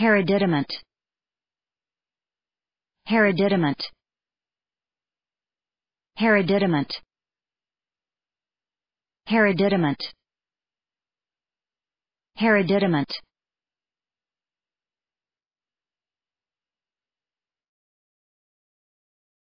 Hereditament. Hereditament. Hereditament. Hereditament. Hereditament.